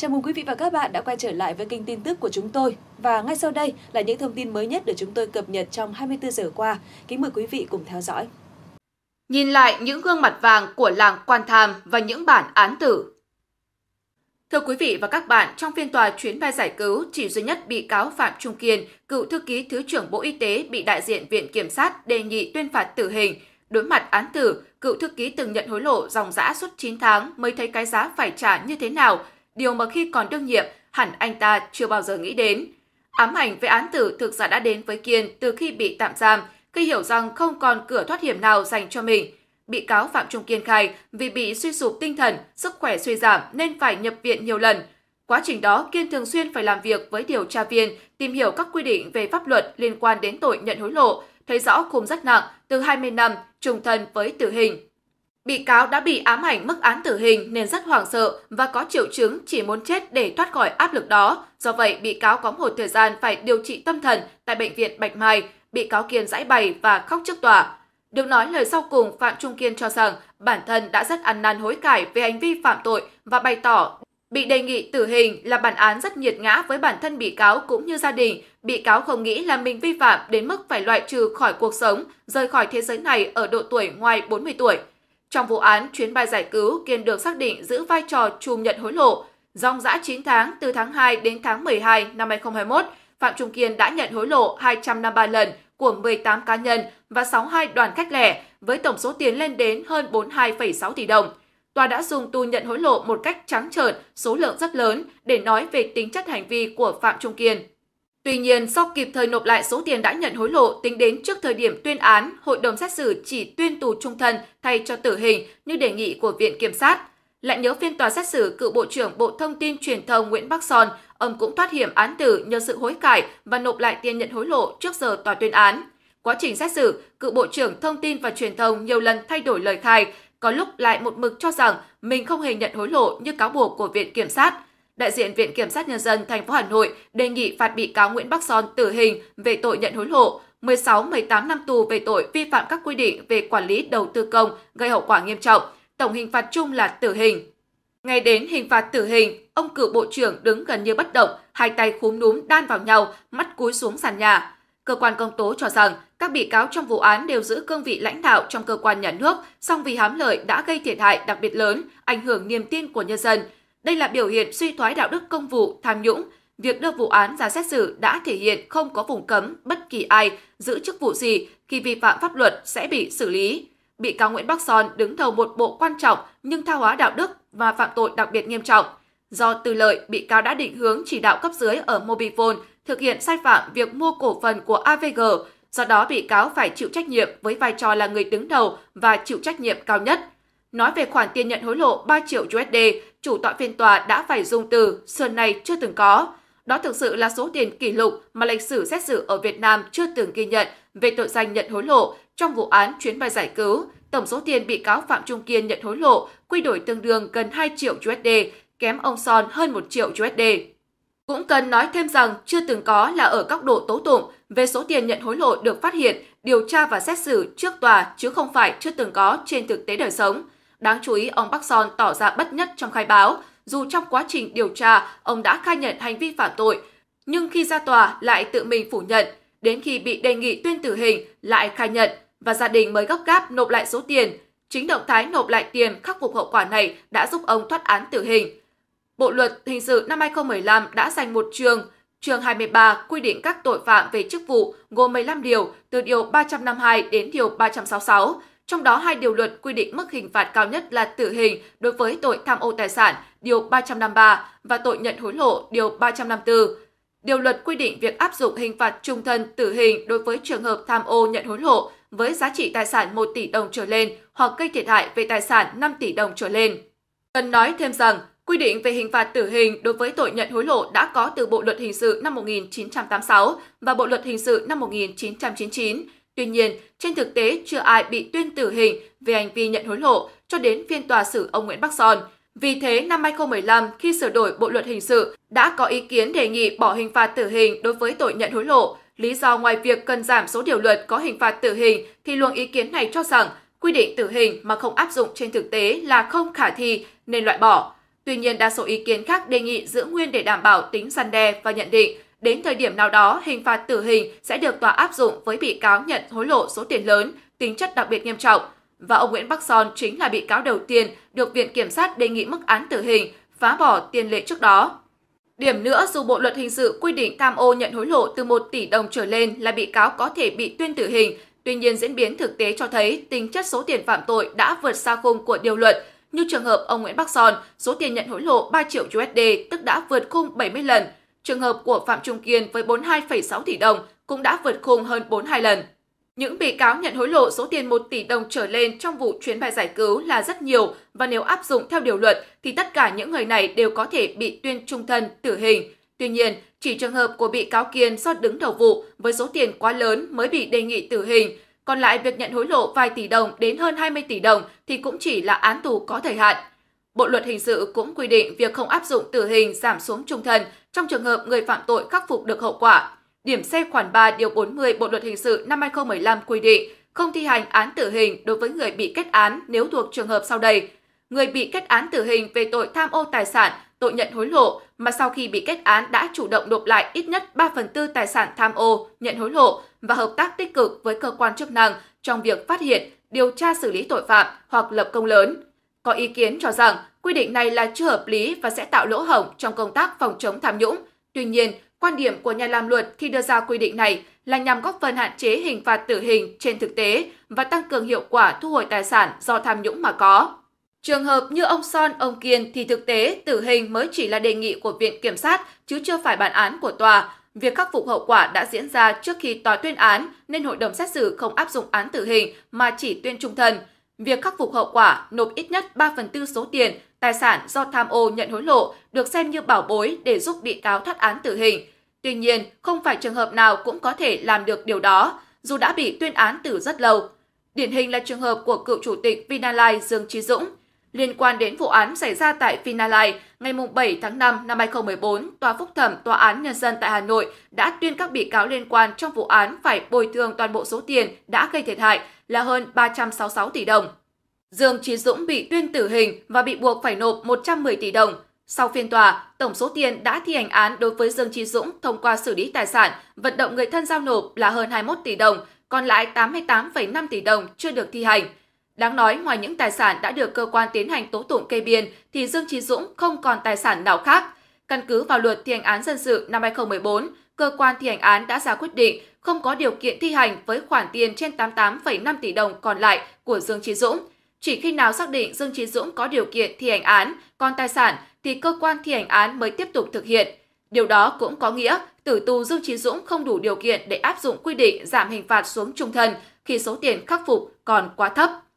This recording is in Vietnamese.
Chào mừng quý vị và các bạn đã quay trở lại với kênh tin tức của chúng tôi. Và ngay sau đây là những thông tin mới nhất được chúng tôi cập nhật trong 24 giờ qua. Kính mời quý vị cùng theo dõi. Nhìn lại những gương mặt vàng của làng Quan Tham và những bản án tử. Thưa quý vị và các bạn, trong phiên tòa chuyến bay giải cứu, chỉ duy nhất bị cáo Phạm Trung Kiên, cựu thư ký Thứ trưởng Bộ Y tế bị đại diện Viện Kiểm sát đề nghị tuyên phạt tử hình. Đối mặt án tử, cựu thư ký từng nhận hối lộ dòng dã suốt 9 tháng mới thấy cái giá phải trả như thế nào – điều mà khi còn đương nhiệm hẳn anh ta chưa bao giờ nghĩ đến. Ám ảnh về án tử thực ra đã đến với Kiên từ khi bị tạm giam, khi hiểu rằng không còn cửa thoát hiểm nào dành cho mình. Bị cáo Phạm Trung Kiên khai vì bị suy sụp tinh thần, sức khỏe suy giảm nên phải nhập viện nhiều lần. Quá trình đó, Kiên thường xuyên phải làm việc với điều tra viên, tìm hiểu các quy định về pháp luật liên quan đến tội nhận hối lộ, thấy rõ khung rất nặng, từ 20 năm, trùng thân với tử hình. Bị cáo đã bị ám ảnh mức án tử hình nên rất hoảng sợ và có triệu chứng chỉ muốn chết để thoát khỏi áp lực đó. Do vậy, bị cáo có một thời gian phải điều trị tâm thần tại Bệnh viện Bạch Mai. Bị cáo Kiên giãi bày và khóc trước tòa. Được nói lời sau cùng, Phạm Trung Kiên cho rằng bản thân đã rất ăn năn hối cải về hành vi phạm tội và bày tỏ bị đề nghị tử hình là bản án rất nhiệt ngã với bản thân bị cáo cũng như gia đình. Bị cáo không nghĩ là mình vi phạm đến mức phải loại trừ khỏi cuộc sống, rời khỏi thế giới này ở độ tuổi ngoài 40 tuổi. Trong vụ án chuyến bay giải cứu, Kiên được xác định giữ vai trò chùm nhận hối lộ. Dòng giã 9 tháng, từ tháng 2 đến tháng 12 năm 2021, Phạm Trung Kiên đã nhận hối lộ 253 lần của 18 cá nhân và 62 đoàn khách lẻ với tổng số tiền lên đến hơn 42,6 tỷ đồng. Tòa đã dùng tu nhận hối lộ một cách trắng trợn, số lượng rất lớn để nói về tính chất hành vi của Phạm Trung Kiên. Tuy nhiên, sau kịp thời nộp lại số tiền đã nhận hối lộ tính đến trước thời điểm tuyên án, hội đồng xét xử chỉ tuyên tù trung thân thay cho tử hình như đề nghị của Viện Kiểm sát. Lại nhớ phiên tòa xét xử cựu Bộ trưởng Bộ Thông tin Truyền thông Nguyễn Bắc Son, ông cũng thoát hiểm án tử nhờ sự hối cải và nộp lại tiền nhận hối lộ trước giờ tòa tuyên án. Quá trình xét xử, cựu Bộ trưởng Thông tin và Truyền thông nhiều lần thay đổi lời khai, có lúc lại một mực cho rằng mình không hề nhận hối lộ như cáo buộc của Viện Kiểm sát – đại diện Viện Kiểm sát Nhân dân thành phố Hà Nội đề nghị phạt bị cáo Nguyễn Bắc Son tử hình về tội nhận hối lộ, 16-18 năm tù về tội vi phạm các quy định về quản lý đầu tư công gây hậu quả nghiêm trọng, tổng hình phạt chung là tử hình. Ngay đến hình phạt tử hình, ông cựu bộ trưởng đứng gần như bất động, hai tay khúm núm đan vào nhau, mắt cúi xuống sàn nhà. Cơ quan công tố cho rằng các bị cáo trong vụ án đều giữ cương vị lãnh đạo trong cơ quan nhà nước, song vì hám lợi đã gây thiệt hại đặc biệt lớn, ảnh hưởng niềm tin của nhân dân, đây là biểu hiện suy thoái đạo đức công vụ, tham nhũng. Việc đưa vụ án ra xét xử đã thể hiện không có vùng cấm bất kỳ ai giữ chức vụ gì khi vi phạm pháp luật sẽ bị xử lý. Bị cáo Nguyễn Bắc Son đứng đầu một bộ quan trọng nhưng tha hóa đạo đức và phạm tội đặc biệt nghiêm trọng. Do từ lợi, bị cáo đã định hướng chỉ đạo cấp dưới ở Mobifone thực hiện sai phạm việc mua cổ phần của AVG, do đó bị cáo phải chịu trách nhiệm với vai trò là người đứng đầu và chịu trách nhiệm cao nhất. Nói về khoản tiền nhận hối lộ 3 triệu USD chủ tọa phiên tòa đã phải dùng từ xưa nay chưa từng có. Đó thực sự là số tiền kỷ lục mà lịch sử xét xử ở Việt Nam chưa từng ghi nhận về tội danh nhận hối lộ trong vụ án chuyến bay giải cứu. Tổng số tiền bị cáo Phạm Trung Kiên nhận hối lộ quy đổi tương đương gần 2 triệu USD, kém ông Son hơn 1 triệu USD. Cũng cần nói thêm rằng chưa từng có là ở góc độ tố tụng về số tiền nhận hối lộ được phát hiện, điều tra và xét xử trước tòa chứ không phải chưa từng có trên thực tế đời sống. Đáng chú ý, ông Park Son tỏ ra bất nhất trong khai báo, dù trong quá trình điều tra, ông đã khai nhận hành vi phạm tội, nhưng khi ra tòa lại tự mình phủ nhận, đến khi bị đề nghị tuyên tử hình lại khai nhận và gia đình mới gấp gáp nộp lại số tiền. Chính động thái nộp lại tiền khắc phục hậu quả này đã giúp ông thoát án tử hình. Bộ luật hình sự năm 2015 đã dành một trường, trường 23 quy định các tội phạm về chức vụ gồm 15 điều từ điều 352 đến điều 366 trong đó hai điều luật quy định mức hình phạt cao nhất là tử hình đối với tội tham ô tài sản, điều 353 và tội nhận hối lộ, điều 354. Điều luật quy định việc áp dụng hình phạt trung thân tử hình đối với trường hợp tham ô nhận hối lộ với giá trị tài sản 1 tỷ đồng trở lên hoặc gây thiệt hại về tài sản 5 tỷ đồng trở lên. Cần nói thêm rằng, quy định về hình phạt tử hình đối với tội nhận hối lộ đã có từ Bộ luật hình sự năm 1986 và Bộ luật hình sự năm 1999 Tuy nhiên, trên thực tế chưa ai bị tuyên tử hình về hành vi nhận hối lộ cho đến phiên tòa xử ông Nguyễn Bắc Son. Vì thế, năm 2015, khi sửa đổi Bộ Luật Hình sự, đã có ý kiến đề nghị bỏ hình phạt tử hình đối với tội nhận hối lộ. Lý do ngoài việc cần giảm số điều luật có hình phạt tử hình thì luồng ý kiến này cho rằng quy định tử hình mà không áp dụng trên thực tế là không khả thi nên loại bỏ. Tuy nhiên, đa số ý kiến khác đề nghị giữ nguyên để đảm bảo tính gian đe và nhận định Đến thời điểm nào đó, hình phạt tử hình sẽ được tòa áp dụng với bị cáo nhận hối lộ số tiền lớn, tính chất đặc biệt nghiêm trọng. Và ông Nguyễn Bắc Son chính là bị cáo đầu tiên được Viện Kiểm sát đề nghị mức án tử hình, phá bỏ tiền lệ trước đó. Điểm nữa, dù Bộ Luật Hình sự quy định tham ô nhận hối lộ từ 1 tỷ đồng trở lên là bị cáo có thể bị tuyên tử hình, tuy nhiên diễn biến thực tế cho thấy tính chất số tiền phạm tội đã vượt xa khung của điều luật, như trường hợp ông Nguyễn Bắc Son, số tiền nhận hối lộ 3 triệu USD tức đã vượt khung 70 lần, Trường hợp của Phạm Trung Kiên với 42,6 tỷ đồng cũng đã vượt khung hơn 42 lần. Những bị cáo nhận hối lộ số tiền 1 tỷ đồng trở lên trong vụ chuyến bay giải cứu là rất nhiều và nếu áp dụng theo điều luật thì tất cả những người này đều có thể bị tuyên trung thân tử hình. Tuy nhiên, chỉ trường hợp của bị cáo Kiên do đứng đầu vụ với số tiền quá lớn mới bị đề nghị tử hình, còn lại việc nhận hối lộ vài tỷ đồng đến hơn 20 tỷ đồng thì cũng chỉ là án tù có thời hạn. Bộ luật hình sự cũng quy định việc không áp dụng tử hình giảm xuống trung thân trong trường hợp người phạm tội khắc phục được hậu quả. Điểm C khoản 3 điều 40 Bộ luật hình sự năm 2015 quy định không thi hành án tử hình đối với người bị kết án nếu thuộc trường hợp sau đây: người bị kết án tử hình về tội tham ô tài sản, tội nhận hối lộ mà sau khi bị kết án đã chủ động nộp lại ít nhất 3 phần tư tài sản tham ô, nhận hối lộ và hợp tác tích cực với cơ quan chức năng trong việc phát hiện, điều tra xử lý tội phạm hoặc lập công lớn. Có ý kiến cho rằng Quy định này là chưa hợp lý và sẽ tạo lỗ hổng trong công tác phòng chống tham nhũng. Tuy nhiên, quan điểm của nhà làm luật khi đưa ra quy định này là nhằm góp phần hạn chế hình phạt tử hình trên thực tế và tăng cường hiệu quả thu hồi tài sản do tham nhũng mà có. Trường hợp như ông Son, ông Kiên thì thực tế tử hình mới chỉ là đề nghị của Viện Kiểm sát chứ chưa phải bản án của tòa. Việc khắc phục hậu quả đã diễn ra trước khi tòa tuyên án nên hội đồng xét xử không áp dụng án tử hình mà chỉ tuyên trung thân. Việc khắc phục hậu quả nộp ít nhất 3 phần tư số tiền tài sản do tham ô nhận hối lộ được xem như bảo bối để giúp bị cáo thoát án tử hình. Tuy nhiên, không phải trường hợp nào cũng có thể làm được điều đó, dù đã bị tuyên án từ rất lâu. Điển hình là trường hợp của cựu chủ tịch Vinalai Dương Trí Dũng. Liên quan đến vụ án xảy ra tại Vinalai, ngày 7 tháng 5 năm 2014, Tòa Phúc thẩm Tòa án Nhân dân tại Hà Nội đã tuyên các bị cáo liên quan trong vụ án phải bồi thường toàn bộ số tiền đã gây thiệt hại là hơn 366 tỷ đồng. Dương Chí Dũng bị tuyên tử hình và bị buộc phải nộp 110 tỷ đồng. Sau phiên tòa, tổng số tiền đã thi hành án đối với Dương Chí Dũng thông qua xử lý tài sản, vận động người thân giao nộp là hơn 21 tỷ đồng, còn lại 88,5 tỷ đồng chưa được thi hành. Đáng nói, ngoài những tài sản đã được cơ quan tiến hành tố tụng kê biên, thì Dương Chí Dũng không còn tài sản nào khác. Căn cứ vào luật thi hành án dân sự năm 2014, cơ quan thi hành án đã ra quyết định không có điều kiện thi hành với khoản tiền trên 88,5 tỷ đồng còn lại của Dương Chí Dũng – chỉ khi nào xác định Dương Trí Dũng có điều kiện thi hành án, còn tài sản thì cơ quan thi hành án mới tiếp tục thực hiện. Điều đó cũng có nghĩa tử tù Dương Trí Dũng không đủ điều kiện để áp dụng quy định giảm hình phạt xuống trung thân khi số tiền khắc phục còn quá thấp.